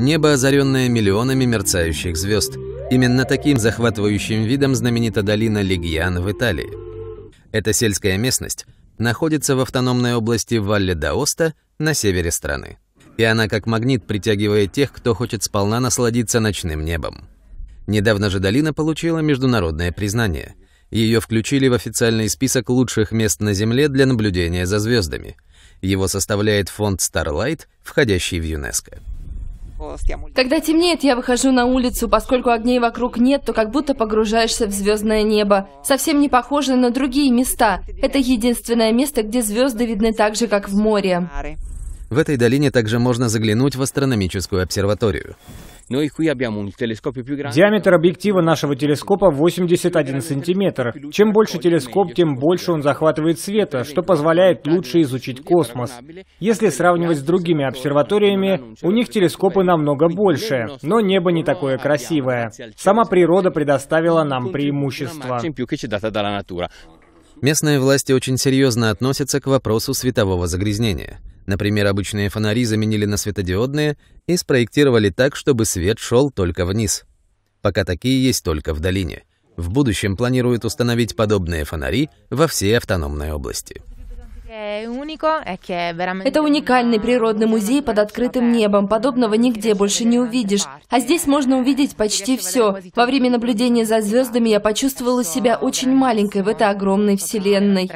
Небо, озаренное миллионами мерцающих звезд. Именно таким захватывающим видом знаменита долина Легьян в Италии. Эта сельская местность находится в автономной области Валле-Даоста на севере страны. И она как магнит притягивает тех, кто хочет сполна насладиться ночным небом. Недавно же долина получила международное признание. Ее включили в официальный список лучших мест на Земле для наблюдения за звездами. Его составляет фонд Starlight, входящий в ЮНЕСКО. Когда темнеет, я выхожу на улицу. Поскольку огней вокруг нет, то как будто погружаешься в звездное небо. Совсем не похоже на другие места. Это единственное место, где звезды видны так же, как в море. В этой долине также можно заглянуть в астрономическую обсерваторию. Ну Диаметр объектива нашего телескопа 81 сантиметр. Чем больше телескоп, тем больше он захватывает света, что позволяет лучше изучить космос. Если сравнивать с другими обсерваториями, у них телескопы намного больше, но небо не такое красивое. Сама природа предоставила нам преимущество. Местные власти очень серьезно относятся к вопросу светового загрязнения. Например, обычные фонари заменили на светодиодные и спроектировали так, чтобы свет шел только вниз. Пока такие есть только в долине. В будущем планируют установить подобные фонари во всей автономной области. Это уникальный природный музей под открытым небом. Подобного нигде больше не увидишь. А здесь можно увидеть почти все. Во время наблюдения за звездами я почувствовала себя очень маленькой в этой огромной вселенной.